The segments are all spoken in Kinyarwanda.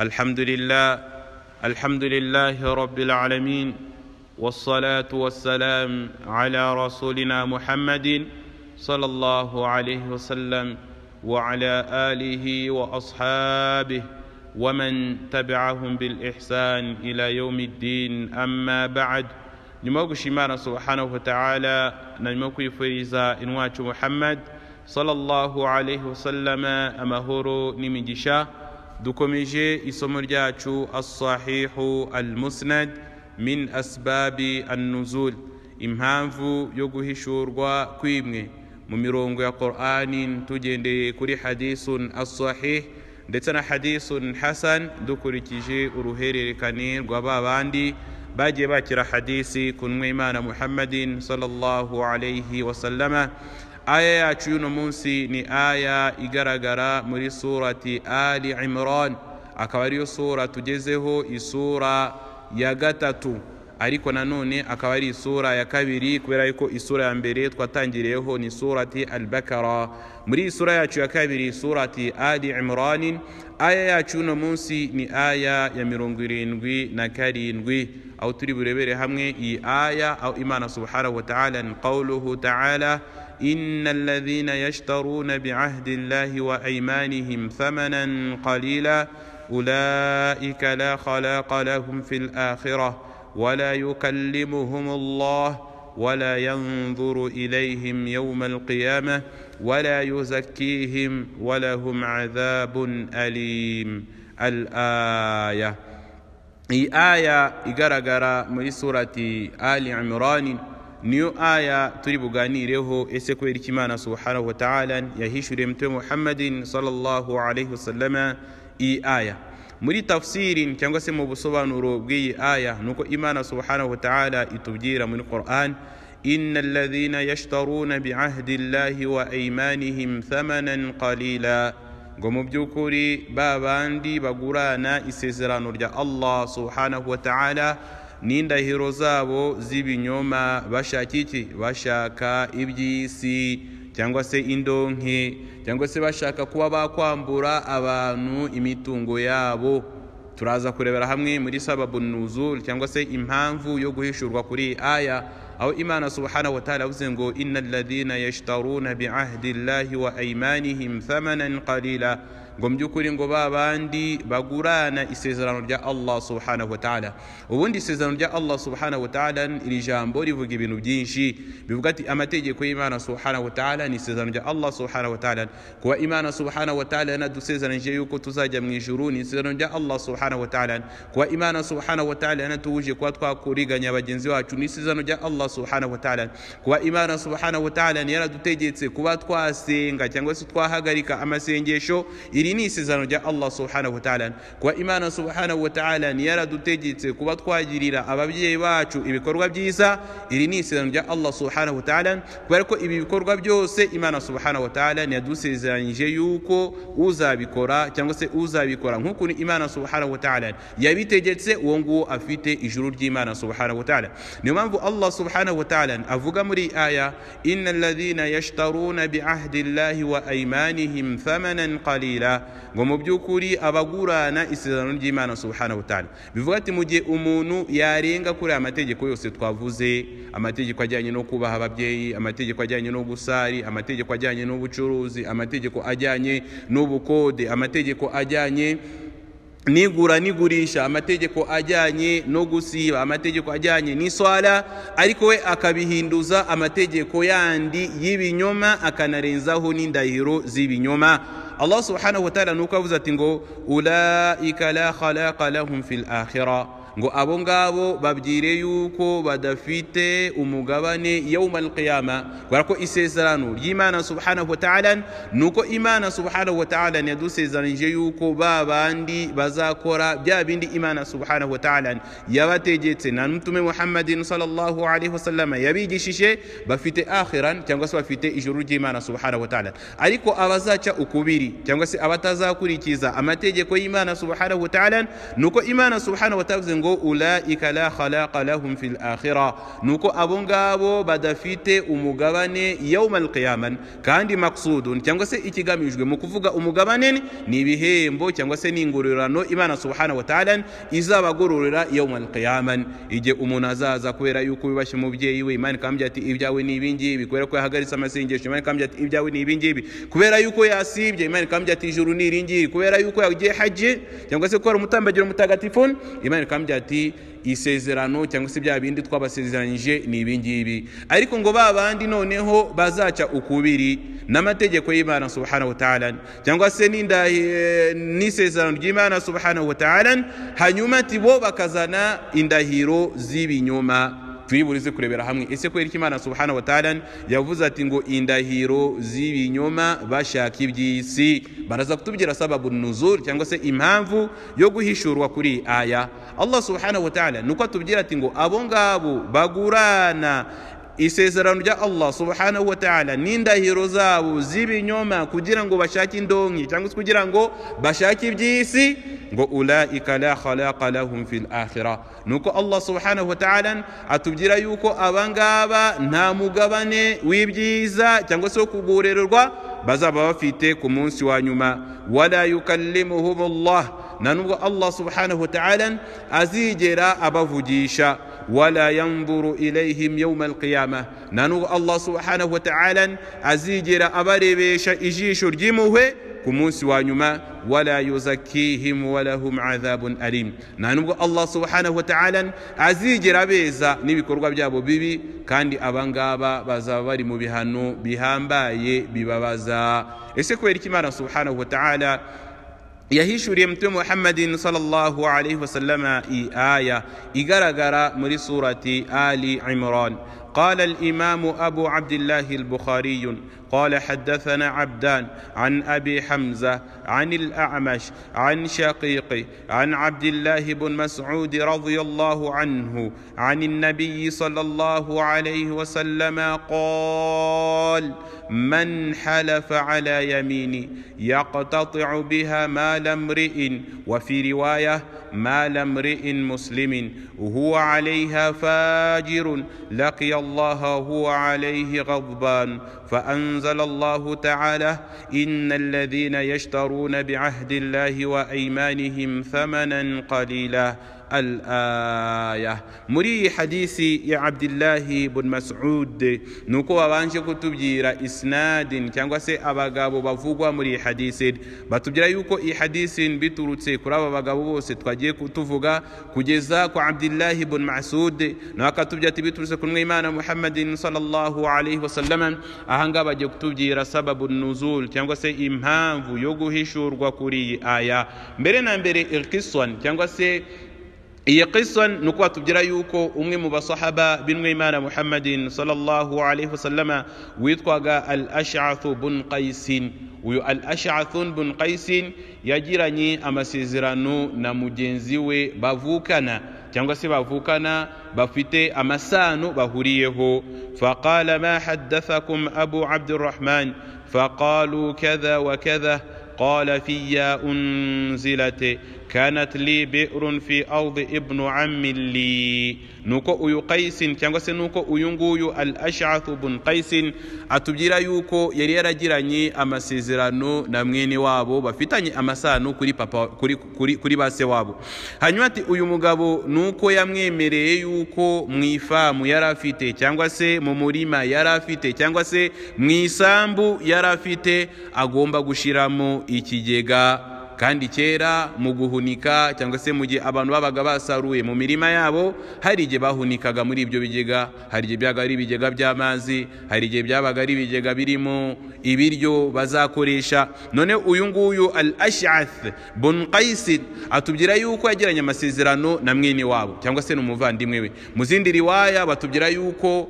الحمد لله الحمد لله رب العالمين والصلاه والسلام على رسولنا محمد صلى الله عليه وسلم وعلى اله واصحابه ومن تبعهم بالاحسان الى يوم الدين اما بعد شمانا سبحانه وتعالى نموك فريزا انواتش محمد صلى الله عليه وسلم أمهور نمجشاه dukomeje isomo ryacu asahihu al min asbabi annuzul impamvu yo guhishurwa kw'imwe mu mirongo ya qur'ani tugendeye kuri hadisun asahih ndetse na hadisun hasan dukurikije uruhererekane rwa ba bandi bagiye bakira hadisi ku nwa imana muhammadin sallallahu alayhi wasallama aya yacu y'uno munsi ni aya igaragara muri surati ali imran akaba ariyo sura tugezeho isura ya gatatu ariko nanone akaba ari isura ya kabiri kubera ko isura ya mbere twatangiriyeho ni surati al muri isura yacu ya kabiri surati ali imran aya yacu uno munsi ni aya ya mirongo irindwi na karindwi aho turi burebere hamwe iyi aya aho imana subhanahu wa ta'ala ni qawluhu ta'ala إن الذين يشترون بعهد الله وأيمانهم ثمنا قليلا أولئك لا خلاق لهم في الآخرة ولا يكلمهم الله ولا ينظر إليهم يوم القيامة ولا يزكيهم ولهم عذاب أليم الآية إي آية إقرقر من سورة آل عمران niyo aya turi buganireho ese kubera iki imana subhanahu wa ta'ala yahishuriye mtume muhammadin sallallahu alaihi wasallama iyi aya muri tafsiri cyangwa se mu busobanuro bw'iyi aya nuko imana subhanahu wa ta'ala itubwira muri quran إن الذين يشترون بعهد الله وأيمانهم ثمنا قليلا ngo mu by'ukuri ba bandi bagurana isezerano rya allah subhanahu wa ta'ala n'indahiro zabo z'ibinyoma bashaka iki bashaka iby'isi cyangwa se indonke cyangwa se bashaka kuba bakwambura abantu imitungo yabo turaza kurebera hamwe muri sababu nuzul cyangwa se impamvu yo guhishurwa kuri aya aho imana subhanahu wa ta'ala yavuze ngo innal ladhina yashtaruna bi'ahdi llahi wa aymanihim thamanan qalila ngo by'ukuri ngo ba bandi bagurana isezerano rya Allah subhanahu wa ta'ala ubundi isezerano rya Allah subhanahu wa ta'ala iri jambo rivuga ibintu byinshi bivuga ati amategeko y'Imana subhanahu wa ta'ala ni isezerano rya Allah subhanahu wa ta'ala kuba Imana subhanahu wa ta'ala yanadusezeranyije yuko tuzajya mu ijuru ni isezerano rya Allah subhanahu wa ta'ala kuba Imana subhanahu wa ta'ala yanatuwuje kuba twakuriganya bagenzi wacu ni isezerano rya Allah subhanahu wa ta'ala kuba Imana subhanahu wa ta'ala yaradutegetse kuba twasenga cyangwa se twahagarika amasengesho iri ni isezerano rya allah subhanahu wa ta'ala kwa imana subhanahu wa ta'ala yaradutegetse kuba twagirira ababyeyi bacu ibikorwa byiza iri ni isezerano rya allah subhanahu wa ta'ala kubera ko ibi bikorwa byose imana subhanahu wa ta'ala yadusezeranyije yuko uzabikora cyangwa se uzabikora ni imana subhanahu wa ta'ala yabitegetse uwo nguwo afite ijuru ry'imana subhanahu wa ta'ala niyo mpamvu allah subhanahu wa ta'ala avuga muri aya inna alladhina yashtaruna bi ahdi allahi wa aymanihim thamanan qalila ngo mu by'ukuri abagurana isezerano ry'imana subhana ta'ala bivuga ati mu gihe umuntu yarenga kuri aya mategeko yose twavuze amategeko ajyanye no kubaha ababyeyi amategeko ajyanye no gusari amategeko ajyanye n'ubucuruzi amategeko ajyanye n'ubukode amategeko ajyanye nigura nigurisha amategeko ajyanye no gusiba amategeko ajyanye n'iswara ariko we akabihinduza amategeko yandi y'ibinyoma akanarenzaho n'indahiro z'ibinyoma allah subhanahu wa ta'ala nuko avuze ati ngo ulaika la khalaqa lahum fil ngo abo ngabo babyire yuko badafite umugabane yawmal qiyama kubera isezerano y'Imana subhanahu wa ta'ala nuko imana subhanahu wa ta'ala yadusezeranije yuko babandi bazakora bya bindi imana subhanahu wa ta'ala yabategetse na mtume muhammadin sallallahu alaihi wasallam yabigishije bafite akhiran cyangwa se bafite ijuru y'Imana subhanahu wa ta'ala ariko abazaca ukubiri cyangwa se abatazakurikiza amategeko y'imana subhanahu wa ta'ala nuko imana subhanahu wa ta'ala ngo ulaika la khalaqa lahum fil akhira nuko abo ngabo badafite umugabane yawmal qiyamah kandi maksudun cyangwa se ikigamijwe mu kuvuga umugabane ni ibihembo cyangwa se ni n'ingororano Imana subhana wa ta'ala izabagororera yawmal qiyamah ije umuntu azaza kubera yuko wibashye umubyeyi we Imana ikambye ati ibyawe ni ibingibi kubera ko yahagaritse amasengesho Imana ikambye ati ibyawe ni ibingibi kubera yuko yasibye Imana ikambye ati ijuru ni iringiri kubera yuko yagiye haji cyangwa se ko umutambagiro mutagatifu Imana ikambye agira ati isezerano cyangwa se bya bindi twabasezeranyije ni ibingibi ariko ngo ba bandi noneho bazaca ukubiri n'amategeko y'imana subhanahu ta'ala cyangwa se eh, n'isezerano ry'imana subhanahu ta'ala hanyuma ati bo bakazana indahiro z'ibinyoma tuyibure kurebera hamwe ese kubera ko imana subhanahu yavuze ati ngo indahiro z'ibinyoma bashaka iby'isi baraza kutubwira sababu nuzur cyangwa se impamvu yo guhishurwa kuri aya allah Subhana wa ta'ala nuko atubwira ati ngo abo ngabo bagurana isezerano rya allah subhanahu wa ta'ala n'indahiro zabo z'ibinyoma kugira ngo bashake indonke cyangwa se kugira ngo bashake iby'isi ngo ulaika la khalaqa lahum fil akhira nuko allah subhanahu wa ta'ala atubwira yuko abangaba nta mugabane w'ibyiza cyangwa se wo bazaba bafite ku munsi wa nyuma wala yukallimuhumullah nanubwo allah subhanahu wataala azigera abavugisha wala yanzuru ilaihim yauma alqiyama nanubwo allah subhanahu wataala azigera abarebesha ijisho ry'impuhwe ku munsi wa nyuma wala yuzakihim walahum adhabun alim nta nubwo allah subhanahu wataala azigera abeza n'ibikorwa byabo bibi kandi abangaba bazaba bari mu bihano bihambaye bibabaza ese kubera iki imana subhanahu wataala yahishuriye mutwe muhammadin sallallahu alaihi wasallama i aya igaragara muri surati ali imran قال الإمام أبو عبد الله البخاري قال حدثنا عبدان عن ابي حمزه عن الاعمش عن شقيق عن عبد الله بن مسعود رضي الله عنه عن النبي صلى الله عليه وسلم قال من حلف على يمين يقتطع بها مال امرئ وفي روايه مال امرئ مسلم هو عليها فاجر لقي الله هو عليه غضبان فأن أنزل الله تعالى إن الذين يشترون بعهد الله وأيمانهم ثمنا قليلا al muri iyi hadisi ya abdullahi bun mas'ud ni uko babanje kutubwira isnadin cyangwa se abagabo bavugwa muri iyi hadisi batubwira yuko iyi hadisi biturutse kuri aba bagabo bose twagiye kutuvuga kugeza kwa abdullahi bun mas'ud nawe akatubwira ati biturutse ku imana muhammadin sallallahu alaihi wasallam ahangaha bagiye kutubwira sababu nuzul cyangwa se impamvu yo guhishurwa kuri iyi aya mbere na mbere irkiswan cyangwa se iyi qissa nukuba tubwira yuko umwe mu basahaba b'inwimana muhammadin sallallahu alaihi wasallama witwaga al ashathu bun qaisin uyu al ashathu bun qaisin yagiranye amasezerano na mugenzi we bavukana cyangwa se bavukana bafite amasano bahuriyeho faqala ma haddathakum abu abdurrahman faqalu kadha wa kadha قال فيا أنزلت kanat li bi'run fi ardi ibnu ammi li nuko uyu qayisin cyangwa se nuko uyu nguyu al ashathu bun qayisin atubwira yuko yari yaragiranye amasezerano na mwene wabo bafitanye amasano kuri papa kuri kuri kuri base wabo hanyuma ati uyu mugabo nuko yamwemereye yuko mu ifamu yari afite cyangwa se mu murima yari afite cyangwa se mu isambu yari afite agomba gushiramo ikigega kandi kera mu guhunika cyangwa se mu gihe abantu babaga basaruye mu mirima yabo hari igihe bahunikaga muri ibyo bigega hari igihe byabaga ari ibigega by'amazi hari igihe byabaga ari ibigega birimo ibiryo bazakoresha none uyu nguyu al ashath bun atubwira yuko yagiranye amasezerano na mwene wabo cyangwa se n'umuvandimwe we mu zindi riwaya batubwira yuko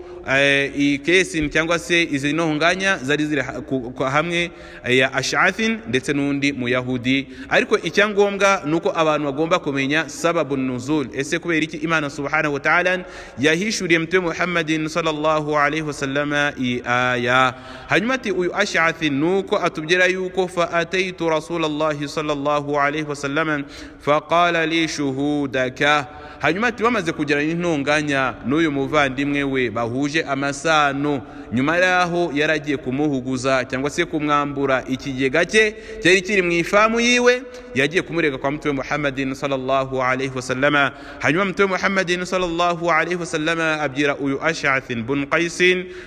iyi eh, kesi cyangwa se izi ntonganya zari ziri hamwe eh, ya ashathin ndetse n'undi muyahudi ariko icyangombwa nuko uko abantu bagomba kumenya sababu nuzul ese kubera iki imana subhanahu wa ta'ala yahishuriye mtume muhammadin sallallahu alaihi wasallama iyi aya hanyuma ati uyu ash'athi nuko atubwira yuko fa ataitu rasulallahi sallallahu alaihi wasallama faqala li shuhudaka hanyuma ati bamaze kugirana intunganya n'uyu muvandimwe we bahuje amasano nyuma yaho yaragiye kumuhuguza cyangwa se kumwambura ikigega cye cyari kiri mu ifamu yiwe mawe yagiye kumurega kwa mtume Muhammadin sallallahu alayhi wasallama hanyuma mtume Muhammadin sallallahu alayhi wasallama abjira uyu Ash'ath bin Qais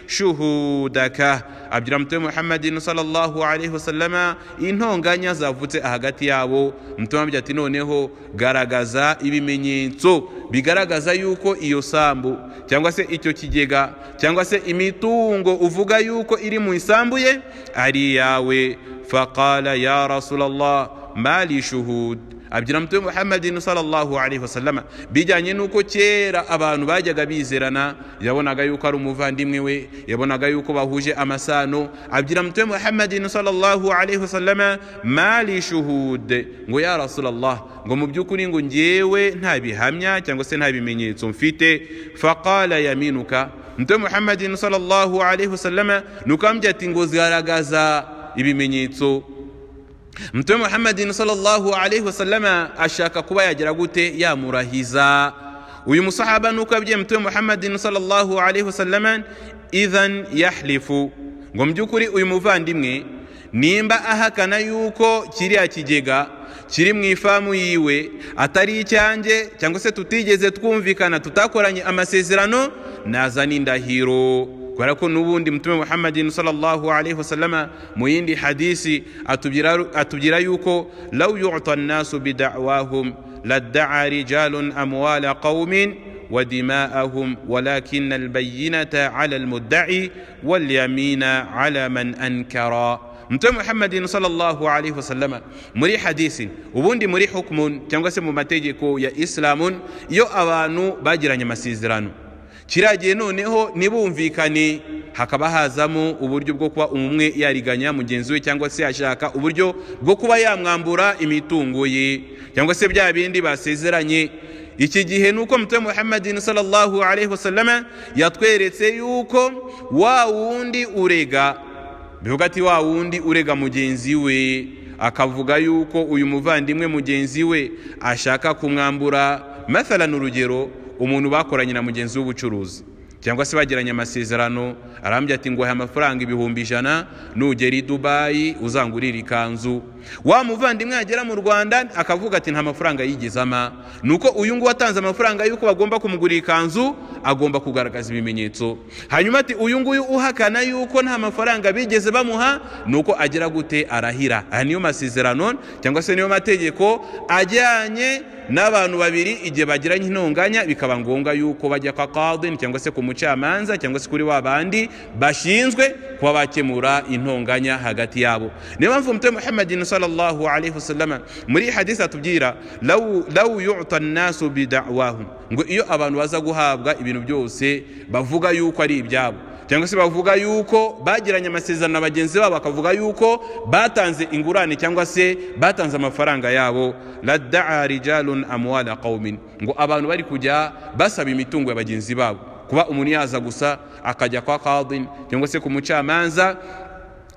shuhudaka abjira mtume Muhammadin sallallahu alayhi wasallama intonganya zavutse hagati yabo mtume amubwira ati noneho garagaza ibimenyetso bigaragaza yuko iyo sambu cyangwa se icyo kigega cyangwa se imitungo uvuga yuko iri mu isambu ye ari yawe faqala ya rasulallah ma li shuhud abgira mutwe muhammadin sallallahu alaihi wasallama bijyanye n'uko kera abantu bajyaga bizerana yabonaga yuko ari umuvandimwe we yabonaga yuko bahuje amasano abgira mutwe muhammadin sallallahu alaihi wasallama ma li shuhud ngo ya rasulallah ngo mu by'ukuri ngo ngewe nta bihamya cyangwa se nta bimenyetso mfite faqala yaminuka mutwe muhammadin sallallahu alaihi wasallama nuko ambye ati ngo zigaragaza ibimenyetso mutume muhammadin sallallahu alaihi wasallama ashaka kuba yagera gute yamurahiza uyu musahaba nuko yabwiye mutume muhammadin sallallahu alaihi wasallama idhan yahlifu ngo mu by'ukuri uyu muvandimwe nimba ahakana yuko kiriya kigega kiri mu ifamu yiwe atari icyanjye cyangwa se tutigeze twumvikana tutakoranye amasezerano naza n’indahiro. kubera ko n'ubundi mutume muhammadin sallallahu alayhi wasallama mu yindi hadisi atubwira yuko law yuta nnasu bidawahum laddaa rijalun amwala qaumin ودماءهم ولكن البينة على المدعي واليمين على من أنكر mtume muhammadin salllahu alaihi wasallama muri hadisi ubundi muri hukumun cyangwa se mu mategeko ya isilamun iyo abantu bagiranye amasezerano kiragiye noneho ntibumvikane hakaba hazamo uburyo bwo kuba umwe yariganya mugenzi we cyangwa se yashaka uburyo bwo kuba yamwambura imitungo ye cyangwa se bya bindi basezeranye iki gihe nuko mutwe muhammadin sallallahu alaihi wasallam yatweretse yuko wa wundi urega bivuga ati wa wundi urega mugenzi we akavuga yuko uyu muvandimwe mugenzi we ashaka kumwambura mathalan urugero umuntu bakoranye na mugenzi w'ubucuruzi cyangwa se bagiranye amasezerano arambye ati nguhaye amafaranga ibihumbi ijana nugera i dubayi uzangurira ikanzu wa muvandimwe yagera mu rwanda akavuga ati nta mafaranga yigezama ni uko uyu nguyu atanze amafaranga y'uko bagomba kumugurira ikanzu agomba kugaragaza ibimenyetso hanyuma ati uyu nguyu uhakana y'uko nta mafaranga bigeze bamuha ni uko agira gute arahira aya niyo masezerano cyangwa se niyo mategeko ajyanye n'abantu babiri igihe bagiranye intonganya bikaba ngombwa yuko bajya kwa kadini cyangwa se ku mucamanza cyangwa se kuri wa bandi bashinzwe kuba bakemura intonganya hagati yabo niyo mpamvu umutwe muhammadin sallallahu alaihi wasallam muri hadisi atubwira lawu yuta nasu bidawahum ngo iyo abantu baza guhabwa ibintu byose bavuga yuko ari ibyabo cyangwa se bavuga yuko bagiranye amasezerano na bagenzi babo bakavuga yuko batanze ingurane cyangwa se batanze amafaranga yabo ladaa rijalun amwala qaumin ngo abantu bari kujya basaba imitungo ya bagenzi babo kuba umuntu yaza gusa akajya kwa kadin cyangwa se ku mucamanza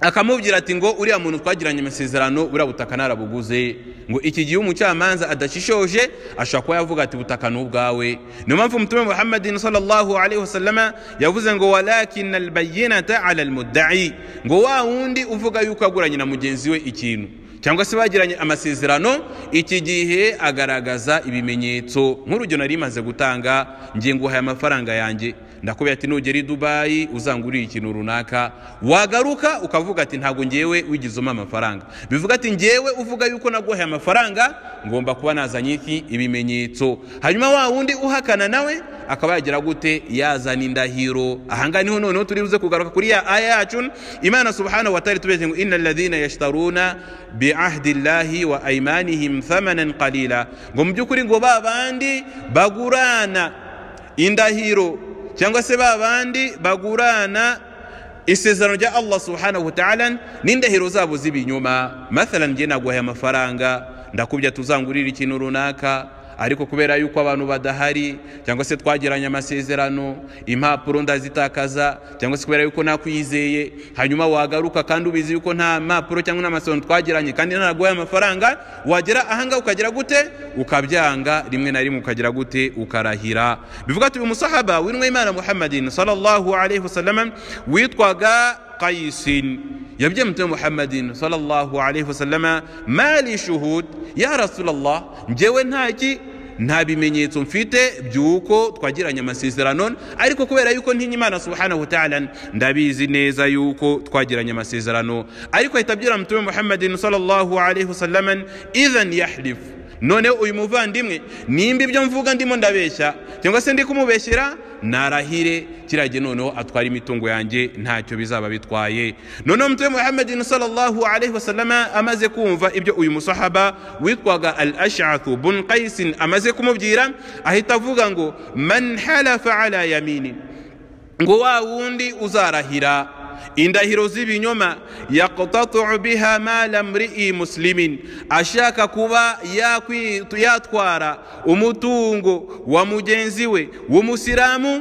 akamubwira ati ngo uriya muntu twagiranye amasezerano buriya butaka narabuguze ngo iki gihe umucamanza adashishoje ashobora kuba yavuga ati butaka ni ubwawe niyo mpamvu umutume muhammadin sallallahu alaihi wasallama yavuze ngo walakin albayinata ala ngo wa wundi uvuga yuko aguranye na mugenzi we ikintu cyangwa se bagiranye amasezerano iki gihe agaragaza ibimenyetso nk'urugero nari maze gutanga ngiye aya amafaranga yanjye ndakubwira ati nugera i dubayi uzanguriye ikintu runaka wagaruka ukavuga ati ntabwo ngewe wigize amafaranga bivuga ati ngewe uvuga yuko naguhaye amafaranga ngomba kuba nazanye iki ibimenyetso hanyuma wa wundi uhakana nawe akaba yagira gute yazana indahiro ahangaha niho noneho turi buze kugaruka kuri ya aya yacu imana subhanahu wa tubeze ngo innal ladhina yashtaruna bi ahdi wa aymanihim thamanan qalila ngo mu by'ukuri ngo ba bandi bagurana indahiro cyangwa se ba bandi bagurana isezerano rya allah subhanahu wataala n'indahiro zabo z'ibinyuma mathalan ngiye naguhaye amafaranga ndakubya tuzangurira ikintu runaka ariko kubera yuko abantu badahari cyangwa se twagiranye amasezerano impapuro ndazitakaza cyangwa se kubera yuko nakwizeye hanyuma wagaruka kandi ubizi yuko nta mpapuro cyangwa nta twagiranye kandi ntaguhaye amafaranga wagera ahangaha ukagira gute ukabyanga rimwe na rimwe ukagira gute ukarahira bivuga ati uyu musahaba w'intumwa y'imana muhammadin sallallahu alaihi wasallam witwaga قيس يبجمت محمد صلى الله عليه وسلم ما لي شهود يا رسول الله njyewe ntaki nta bimenyetso mfite by'uko twagiranye amasezerano ariko kubera yuko ntinyimana subhanahu wa ta'ala ndabizi neza yuko twagiranye amasezerano ariko ahita abwira mutume muhammadin sallallahu alaihi wasallam idhan yahlifu noneho uyu muvandimwe nimba ibyo mvuga ndimo ndabeshya cyangwa se ndi kumubeshyera narahire kirage noneho atwara imitungo yanjye ntacyo bizaba bitwaye noneho mutwe muhammadin sallallahu alaihi wasallama amaze kumva ibyo uyu musahaba witwaga al ashathu bun qaisin amaze kumubwira ahita avuga ngo manhala halafa yamini ngo wa wundi uzarahira indahiro z'ibinyoma yakutatu biha mala mri'i muslimin ashaka kuba yatwara umutungo wa mugenzi we w’umusilamu,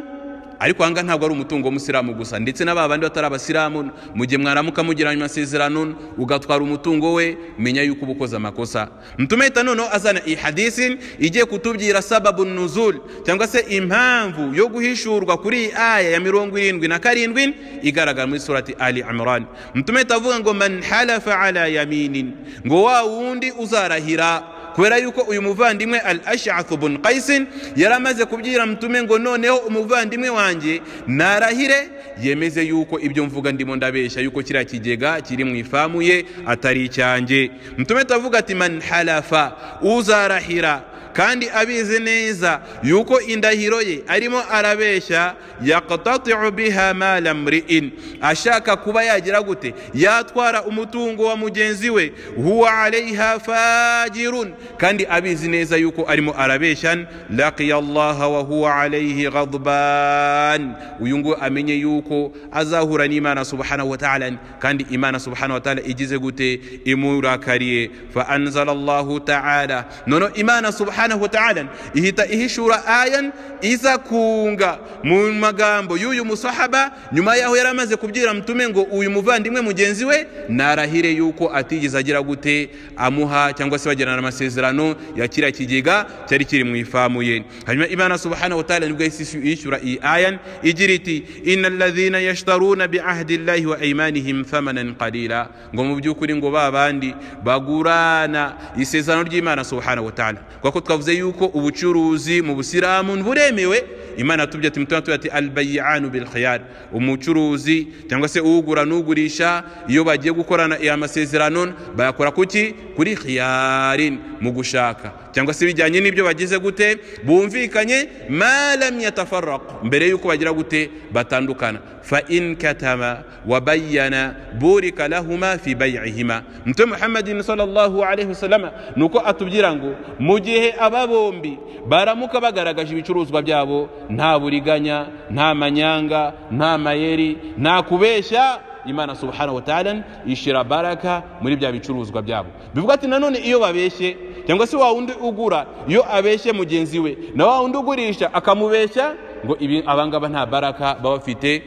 ariko aha ngaha ntabwo ari umutungo w'umusilamu gusa ndetse n'aba bandi batari abasilamu mu gihe mwaramuka mugiranye amasezerano ugatwara umutungo we menya yuko uba ukoze amakosa mutumahita noneho azana iyi hadisi igiye kutubwira sababu nuzuri cyangwa se impamvu yo guhishurwa kuri iyi aya ya mirongo irindwi na karindwi igaragara muri surati ali imran mutumahita avuga ngo man halafa ala yaminin ngo wa wundi uzarahira kubera yuko uyu muvandimwe al ashafu bun qayisin yari amaze kubwira mutume ngo noneho umuvandimwe wanjye narahire yemeze yuko ibyo mvuga ndimo ndabeshya yuko kiriya kigega kiri mu ifamu ye atari icyanjye mutume atavuga ati manhalafa uzarahira kandi abizi neza yuko indahiro ye arimo arabeshya yaqtati'u biha mala mri'in ashaka kuba yagira gute yatwara umutungo wa mugenzi we huwa alaiha fajirun kandi abizi neza yuko arimo arabeshya laqiya Allah wa huwa alaihi ghadban uyu ngo amenye yuko azahura n'Imana subhanahu wa ta'ala kandi Imana subhanahu wa ta'ala igize gute imurakariye fa anzala Allah ta'ala nono Imana subhanahu subhanahu wa ta'ala ihita ihishura ayan iza kunga mu magambo y'uyu musahaba nyuma yaho yaramaze kubyira kubwira mtume ngo uyu muvandimwe mugenzi we narahire yuko atigeze agira gute amuha cyangwa se bagirana amasezerano yakira kiriya kigega cyari kiri mu ifamu ye hanyuma imana subhanahu wa ta'ala nibwo yahise yishyura iyi ayan igira iti innal ladhina yashtaruna bi ahdi llahi wa aymanihim thamanan qalila ngo mu by'ukuri ngo babandi bagurana isezerano ry'imana subhanahu wa ta'ala kuko twavuze yuko ubucuruzi mu busilamu buremewe imana tubye ati mutuma ati albayanu bil khiyar umucuruzi cyangwa se ugura n'ugurisha iyo bagiye gukorana aya masezerano bayakora kuki kuri khiyarin mu gushaka cyangwa se bijyanye n'ibyo bagize gute bumvikanye malam lam mbere yuko bagira gute batandukana fa in katama wa bayyana burika lahuma fi bay'ihima mtume muhammadin sallallahu alayhi wasallam nuko atubwira ngo mu gihe aba bombi baramuka bagaragaje ibicuruzwa byabo nta buriganya nta manyanga nta mayeri nta kubeshya imana subhanahu wa ta'ala ishira baraka muri bya bicuruzwa byabo bivuga ati nanone iyo babeshye cyangwa se wa wundi ugura iyo abeshye mugenzi we na wa wundi ugurisha akamubeshya ngo abangaba nta baraka baba bafite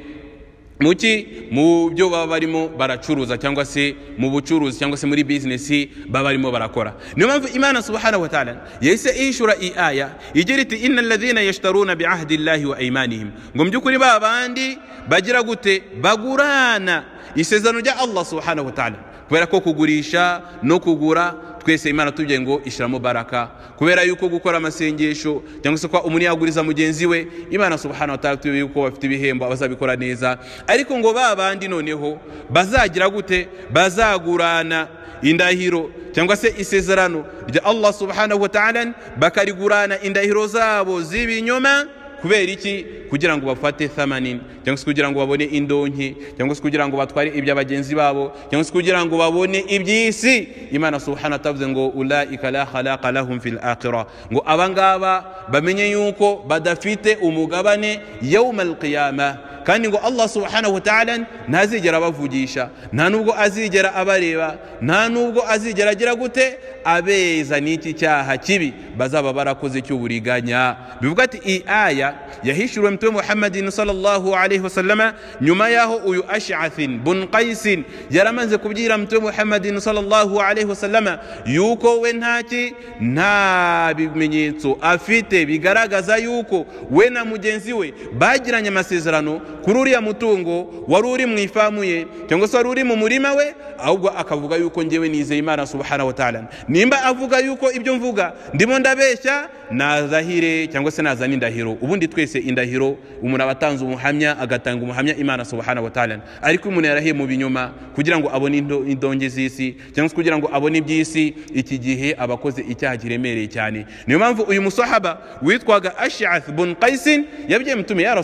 muki mu byo baba barimo baracuruza cyangwa se mu bucuruzi cyangwa se muri bizinesi baba barimo barakora niyo mpamvu imana subhanahu wa ta'ala yahise ihishura iyi aya igira iti inna alladhina yashtaruna bi wa aymanihim ngo mu by'ukuri ba bandi bagira gute bagurana isezerano rya allah subhanahu wa ta'ala kubera ko kugurisha no kugura twese imana tubwiye ngo ishyiramo baraka kubera yuko gukora amasengesho cyangwa se kwa umuntu yaguriza mugenzi we imana subhanahu wa yuko bafite ibihembo bazabikora neza ariko ngo ba bandi noneho bazagira gute bazagurana indahiro cyangwa se isezerano rya allah subhanahu wa bakarigurana indahiro zabo z'ibinyoma kubera iki kugira ngo bafate thamanin cyangwa se kugira ngo babone indonke cyangwa se kugira ngo batware ibya babo cyangwa se kugira ngo babone iby'isi imana subhanahu tavuze ngo ulaika la khalaqa lahum fil akhirah ngo abangaba bamenye yuko badafite umugabane yawmal qiyamah kandi ngo allah subhanahu wa ta'ala ntazigera abavugisha nta nubwo azigera abareba nta nubwo azigera agira gute abeza n'iki cyaha kibi bazaba barakoze cy'uburiganya bivuga ati iyi aya yahishuriwe mtume muhammadin sallallahu alaihi wasallama nyuma yaho uyu ashathin bun qaisin yaramaze kubwira mtume muhammadin sallallahu alaihi wasallama yuko we ntaki nta bimenyetso afite bigaragaza yuko we na mugenzi we bagiranye amasezerano kuri uriya mutungo wari uri mu ifamu ye cyangwa se wari uri mu murima we ahubwo akavuga yuko ngewe nizeye imana subhanahu wa ta'ala nimba avuga yuko ibyo mvuga ndimo ndabeshya nazahire cyangwa se nazana indahiro ubundi twese indahiro umuntu aba atanze umuhamya agatanga umuhamya imana subhanahu wa ta'ala ariko umuntu yarahiye mu binyuma kugira ngo abone indonge z'isi cyangwa se kugira ngo abone iby'isi iki gihe abakoze icyaha kiremereye cyane niyo mpamvu uyu musahaba witwaga ashiath bun qaisin yabwiye mutume ya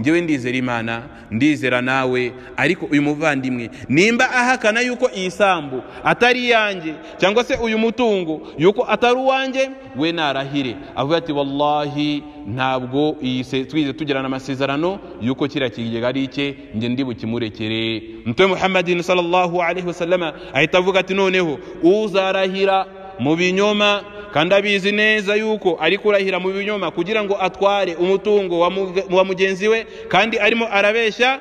ngewe ndizera imana ndizera nawe ariko uyu muvandimwe nimba ahakana yuko iyi sambu atari iyanjye cyangwa se uyu mutungo yuko atari uwanjye we narahire avuga ati wallahi ntabwo twize tugirana amasezerano yuko kiriya kigega ari icye njye ndibukimurekere mutwe muhammadin sallallahu alaihi wasallama ahita avuga ati noneho uzarahira mu binyoma kandi abizi neza yuko ari kurahira mu binyoma kugira ngo atware umutungo wa mugenzi we kandi arimo arabeshya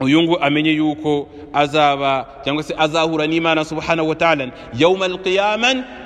uyu ngo amenye yuko azaba cyangwa se azahura n'imana subhanahu wa ta'ala yawma al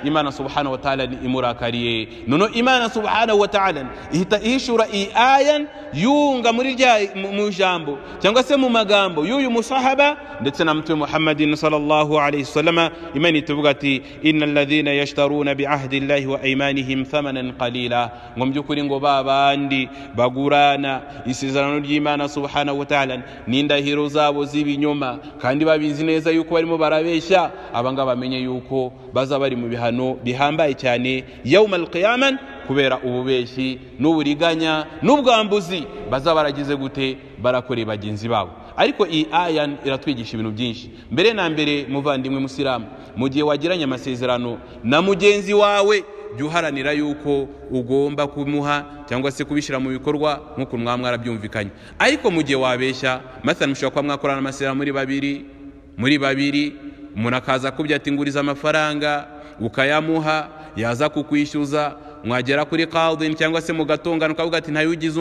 imana subhanahu wataala imurakariye nono imana subhanahu wataala ihita ihishura iyi aya yunga muri rya mu jambo cyangwa se mu magambo y'uyu musahaba ndetse na mtume muhammadin sallallahu alayhi wasallama imana ituvuga ati inna alladhina yashtaruna biahdi llahi wa imanihim thamanan qalila ngo by'ukuri ngo ba bandi bagurana isezerano ry'imana subhanahu wataala n'indahiro zabo z'ibinyoma kandi babizi neza yuko barimo barabeshya abanga bamenye yuko baza bari mu bihano ibihano bihambaye cyane yawmal qiyamah kubera ububeshyi n'uburiganya n'ubwambuzi baza baragize gute barakoreye bagenzi babo ariko iyi aya iratwigisha ibintu byinshi mbere na mbere muvandimwe musilamu mu gihe wagiranye amasezerano na mugenzi wawe jya uharanira yuko ugomba kumuha cyangwa se kubishyira mu bikorwa nk'uko mwarabyumvikanye ariko mu gihe wabeshya masana mushobora kuba mwakorana amasezerano muri babiri muri babiri umuntu akaza akubye ati nguriza amafaranga ukayamuha yaza kukwishyuza mwagera kuri kadini cyangwa se mugatongana ukavuga ati ntayo ugize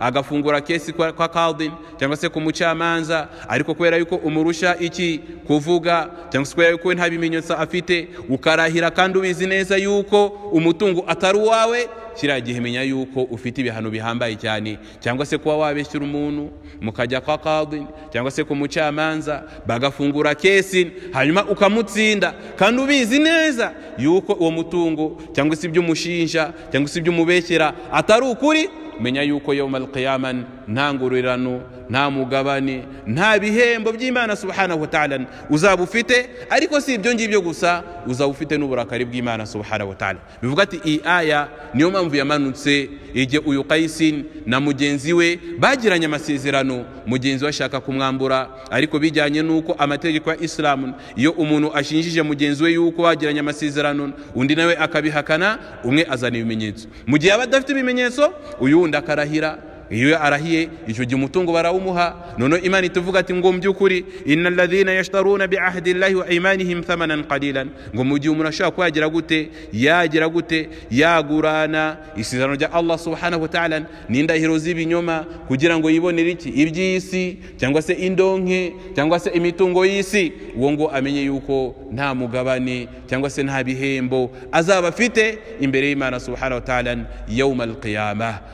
agafungura kesi kwa kadini cyangwa se ku mucamanza ariko kubera yuko umurusha iki kuvuga cyangwa se kubera yuko nta bimenyetso afite ukarahira kandi ubizi neza yuko umutungo atari uwawe kiriya gihe menya yuko ufite ibihano bihambaye cyane cyangwa se kuba wabeshyura umuntu mukajya kwa kadi cyangwa se ku mucamanza bagafungura kesi hanyuma ukamutsinda kandi ubizi neza yuko uwo mutungo cyangwa se ibyo umushinja cyangwa se ibyo umubeshyera atari ukuri menya yuko yomalqiyama nta ngororano nta mugabane nta bihembo by'imana subhanahu wa uzaba ufite ariko si ibyo ngibyo gusa uzaba ufite n'uburakari bw'imana subhanahu wa bivuga ati iyi aya niyo mpamvu yamanutse igihe uyu kayisin na mugenzi we bagiranye amasezerano mugenzi we ashaka kumwambura ariko bijyanye n'uko amategeko ya isilamu iyo umuntu ashinjije mugenzi we yuko bagiranye amasezerano undi nawe akabihakana umwe azana ibimenyetso mu gihe aba adafite ibimenyetso uyu ubundi iyo arahiye icyo gihe umutungo barawumuha none imana ituvuga ati ngo mu by'ukuri inna alladhina yashtaruna biahdi llahi wa imanihim thamanan qalilan ngo mu gihe umuntu ashobora kuba yagira gute yagira gute yagurana isezerano rya allah subhanahu wa ta'ala n'indahiro z'ibinyoma kugira ngo yibonere iki iby'isi cyangwa se indonke cyangwa se imitungo y'isi uwo ngo amenye yuko nta mugabane cyangwa se nta bihembo azaba afite imbere y'imana subhanahu wa ta'ala yawma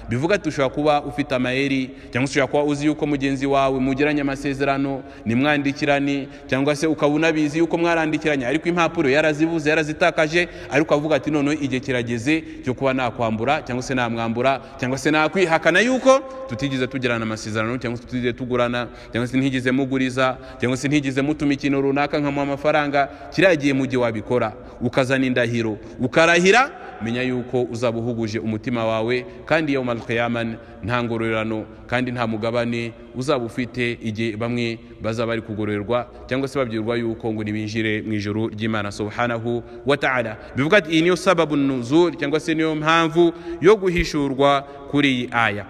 bivuga ati ushobora kuba ufite ufite amayeri cyangwa ushobora kuba uzi yuko mugenzi wawe mugiranye amasezerano nimwandikirane cyangwa se ukaba unabizi yuko mwarandikiranye ariko impapuro yarazibuze yarazitakaje ariko avuga ati noneho igihe kirageze cyo kuba nakwambura cyangwa se namwambura cyangwa se nakwihakana yuko tutigeze tugirana amasezerano cyangwa se tutigeze tugurana cyangwa se ntigeze muguriza cyangwa se ntigeze mutuma ikintu runaka nkamuha amafaranga kiragiye gihe mu gihe wabikora ukazana indahiro ukarahira menya yuko uzaba uhuguje umutima wawe kandi yawmal qiyamah nta ngororano kandi nta mugabane uzaba ufite igihe bamwe bazaba bari kugororerwa cyangwa se babwirwa yuko ngo nibinjire mu ijoro ry'imana subhanahu wa bivuga ati iyi niyo sababu nuzur cyangwa se niyo mpamvu yo guhishurwa kuri iyi aya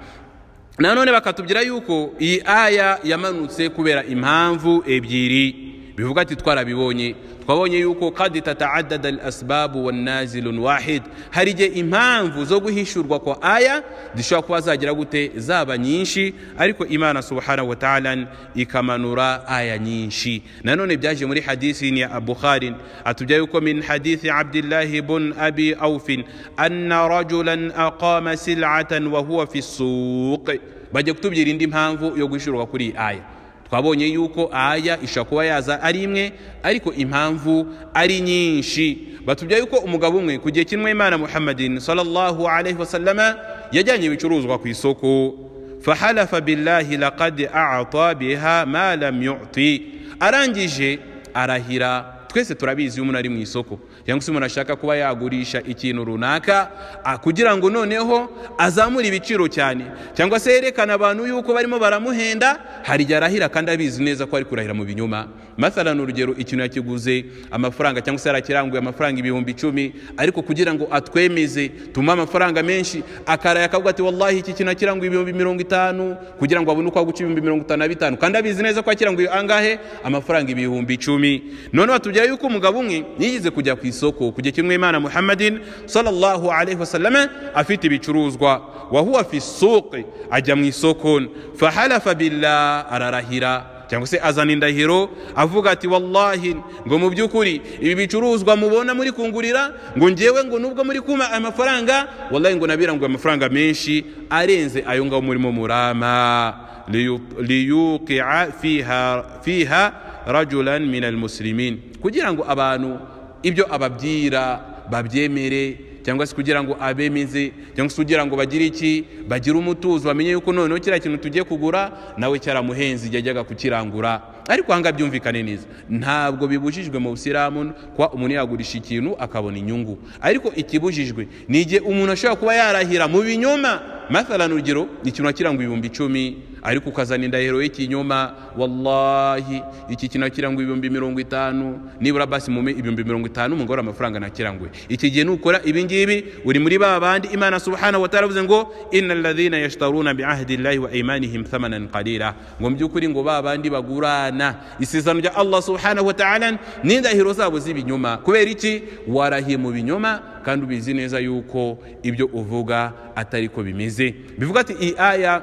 nanone bakatubwira yuko iyi aya yamanutse kubera impamvu ebyiri bivuga ati twarabibonye twabonye yuko kadi tataadada al asbabu wanazilun wahid hari igihe impamvu zo guhishurwa kwa aya zishobora kuba zagira gute zaba nyinshi ariko imana subhanahu wa ta'ala ikamanura aya nyinshi nanone byaje muri hadisi ya bukhari atubya yuko min hadithi abdillahi bun abi aufin anna rajulan aqama sil'atan wa huwa fi suq bajya kutubwira indi mpamvu yo guhishurwa kuri aya twabonye yuko aya ishobora kuba yaza ari imwe ariko impamvu ari nyinshi batubya yuko umugabo umwe ku gihe kimwe imana muhammadin sallallahu alaihi wasallama yajyanye ibicuruzwa ku isoko fahalafa billahi laqad a'ta biha ma lam yu'ti arangije arahira twese turabizi iyo umuntu ari mu isoko cyangwa se umuntu ashaka kuba yagurisha ikintu runaka ah, kugira ngo noneho azamure ibiciro cyane cyangwa se yerekana abantu yuko barimo baramuhenda hari igihe arahira kandi abizi neza ko ari kurahira mu binyuma binyoma masarana urugero ikintu yakiguze amafaranga cyangwa se yarakiranguye amafaranga ibihumbi icumi ariko kugira ngo atwemeze tumuhe amafaranga menshi akaraya akavuga ati wallahi iki kintu akiranguye ibihumbi mirongo itanu kugira ngo abone uko aguca ibihumbi mirongo itanu na bitanu kandi abizi neza ko akiranguye angahe amafaranga ibihumbi icumi noneho tujya kubera yuko umugabo umwe yigize kujya ku isoko kujya kimwe imana muhammadin sallallahu alaihi wasallama afite ibicuruzwa wa huwa ajya mu isoko fahalafa ararahira cyangwa se azana indahiro avuga ati wallahi ngo mu by'ukuri ibi bicuruzwa mubona muri kungurira ngo ngewe ngo nubwo muri kuma amafaranga wallahi ngo nabiranguye amafaranga menshi arenze ayo ngabo murimo murama liyuqia fiha fiha rajulani mina musirimin kugira ngo abantu ibyo ababwira babyemere cyangwa se kugira ngo abemeze cyangwa se kugira ngo bagire iki bagire umutuzo bamenye yuko noneho kiriya kintu tugiye kugura nawe cyaramuhenze igihe ajyaga kukirangura ariko aha ngaha byumvikane neza ntabwo bibujijwe mu busilamu kuba umuntu yagurisha ikintu akabona inyungu ariko ikibujijwe ni igihe umuntu ashobora kuba yarahira mu binyoma mathalani urugero ikintu ngo ibihumbi icumi ariko ukazana indahiro y'ikinyoma wallahi iki kintu kirangwa ibihumbi mirongo itanu nibura basi mume ibihumbi mirongo itanu mungore amafaranga nakirangwe iki gihe nukora ibi ngibi uri muri ba bandi imana subhanahu wa ta'ala ngo innal ladhina yashtaruna bi wa imanihim thamanan qalila ngo byukuri ngo ba bandi bagurana isezerano rya Allah subhanahu wa ta'ala n'indahiro zabo z'ibinyoma kubera iki warahiye mu binyoma kandi ubizi neza yuko ibyo uvuga atari ko bimeze bivuga ati iyi aya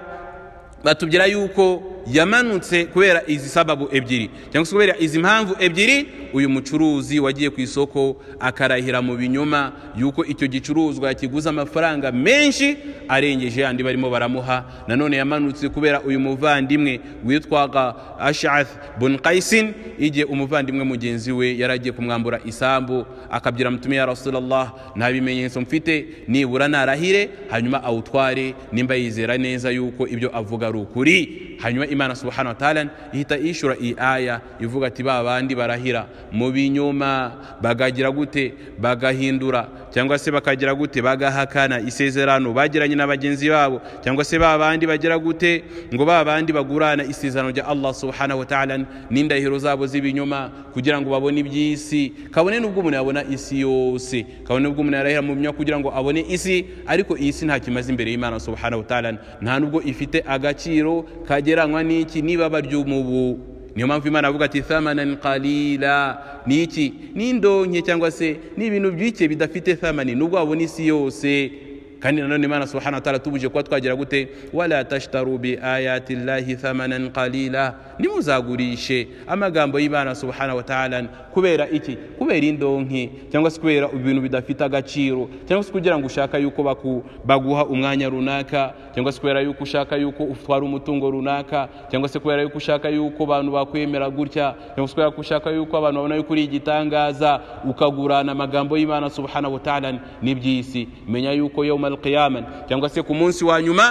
batubwira yuko yamanutse kubera izi sababu ebyiri cyangwa se kubera izi mpamvu ebyiri uyu mucuruzi wagiye ku isoko akarahira mu binyoma yuko icyo gicuruzwa kiguze amafaranga menshi arengeje andi barimo baramuha nanone yamanutse kubera uyu muvandimwe witwaga ashath bun kaisin igihe umuvandimwe mugenzi we yari agiye kumwambura isambu akabyira mutume ya rasulallah nta bimenyetso mfite nibura narahire hanyuma awutware nimba yizera neza yuko ibyo avuga ari ukuri hanyuma imana subhanahu wa ta'ala ihita yishyura iyi aya ivuga ati ba bandi barahira mu binyoma bagagira gute bagahindura cyangwa se bakagira gute bagahakana isezerano bagiranye na bagenzi babo cyangwa se ba bandi bagira gute ngo ba bandi bagurana isezerano rya allah subhanahu wa n'indahiro zabo z'ibinyoma kugira ngo babone iby'isi kabone n'ubwo umuntu yabona isi yose kabone n'ubwo umuntu yarahira mu binyoma kugira ngo abone isi ariko iyi si nta kimaze imbere y'imana subhanahu wa nta n'ubwo ifite agace agaciro kageranywa n'iki n'ibaba ry'umubu niyo mpamvu imana avuga ati thamanani qalila ni iki n'indonke cyangwa se ni ibintu byike bidafite thamani nubwo wabona isi yose kandi nanone imana subhana wataala tubuje kuba twagira gute wala tashtaru biayati llahi thamanan qalila nimuzagurishe amagambo y'imana subhana wataala kubera iki kubera indonke cyangwa se kubera ibintu bidafite agaciro cyangwa se kugira ngo ushaka yuko baguha umwanya runaka cyangwa se kubera yuko ushaka yuko utwara umutungo runaka cyangwa se kubera yuko ushaka yuko abantu bakwemera gutya cyangwa se kubera ko ushaka yuko abantu babona yuko uri igitangaza ukagurana amagambo y'imana subhana wataala n'iby'isi menya yuko yawma yawma alqiyama cyangwa se ku munsi wa nyuma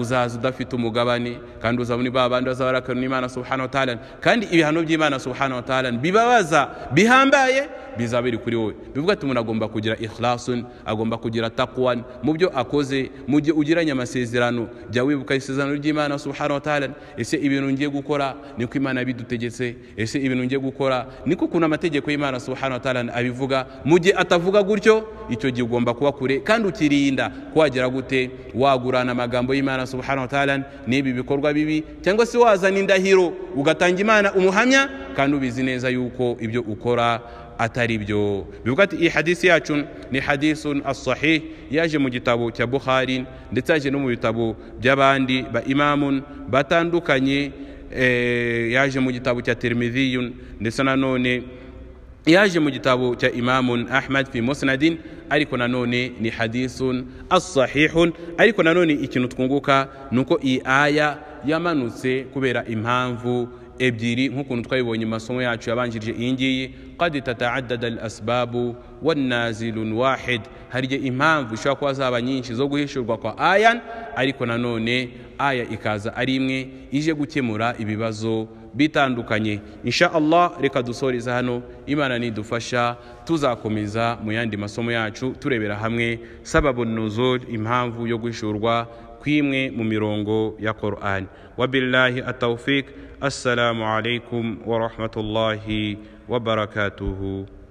uzaza udafite umugabane kandi uzabona babandi bazabarakana n'imana subhana wa wataala kandi ibihano by'imana subhana wa wataala bibabaza bihambaye bizaba biri kuri wowe bivuga ati umuntu agomba kugira ikhlasun agomba kugira takwan mu byo akoze mu gihe ugiranye amasezerano jya wibuka isezerano ry'imana subhana wa wataala ese ibintu ngiye gukora niko imana bidutegetse ese ibintu ngiye gukora niko ukuntu amategeko y'imana subhana wa wataala abivuga mu gihe atavuga gutyo icyo gihe ugomba kuba kure kandi ukirinda kuhagera gute wagurana amagambo y'imana subhana wa wataala n'ibi bikorwa bibi cyangwa se wazana indahiro ugatanga imana umuhamya kandi ubizi neza yuko ibyo ukora atari byo bivuga ati iyi hadisi yacu ni hadisun asahih yaje mu gitabo cya buhari ndetse yaje no mu bitabo by'abandi ba imamun batandukanye eh, yaje mu gitabo cya terimidiyun ndetse nanone yaje mu gitabo cya imamun ahmad fi ariko nanone ni hadisun asahihun ariko nanone ikintu twunguka ni uko iyi aya yamanutse kubera impamvu ebyiri nk'ukuntu twabibonye amasomo yacu yabanjirije iyi ngiyi qad tataaddada al asbabu wanazilun wahid hari igihe impamvu ishobora kuba zaba nyinshi zo guhishurwa kwa ayan ariko nanone aya ikaza ari imwe ije gukemura ibibazo bitandukanye insha allah reka dusoreza hano imana nidufasha tuzakomeza mu yandi masomo yacu turebera hamwe sababu nuzul impamvu yo guhishurwa kw'imwe mu mirongo ya Qur'ani wabillahi atawfik assalamu alaykum wa rahmatullahi wa barakatuhu